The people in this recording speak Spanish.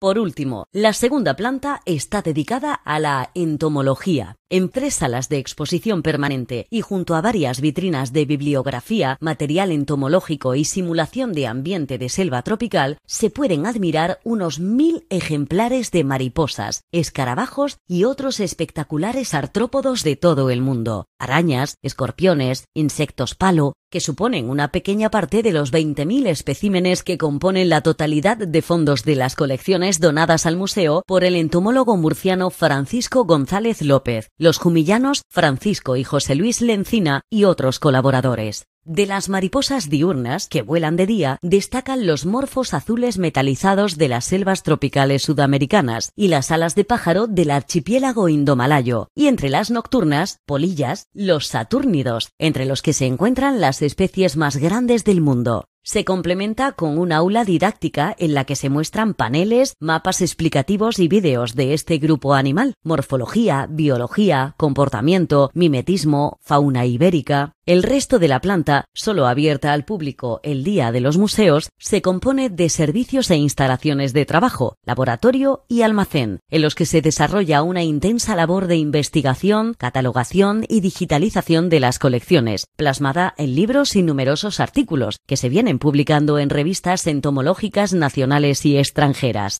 Por último, la segunda planta está dedicada a la entomología. En tres salas de exposición permanente y junto a varias vitrinas de bibliografía, material entomológico y simulación de ambiente de selva tropical, se pueden admirar unos mil ejemplares de mariposas, escarabajos y otros espectaculares artrópodos de todo el mundo. Arañas, escorpiones, insectos palo, que suponen una pequeña parte de los 20.000 especímenes que componen la totalidad de fondos de las colecciones donadas al museo por el entomólogo murciano Francisco González López, los jumillanos Francisco y José Luis Lencina y otros colaboradores. De las mariposas diurnas que vuelan de día, destacan los morfos azules metalizados de las selvas tropicales sudamericanas y las alas de pájaro del archipiélago indomalayo, y entre las nocturnas, polillas, los saturnidos, entre los que se encuentran las especies más grandes del mundo. Se complementa con un aula didáctica en la que se muestran paneles, mapas explicativos y vídeos de este grupo animal, morfología, biología, comportamiento, mimetismo, fauna ibérica. El resto de la planta, solo abierta al público el día de los museos, se compone de servicios e instalaciones de trabajo, laboratorio y almacén, en los que se desarrolla una intensa labor de investigación, catalogación y digitalización de las colecciones, plasmada en libros y numerosos artículos que se vienen publicando en revistas entomológicas nacionales y extranjeras.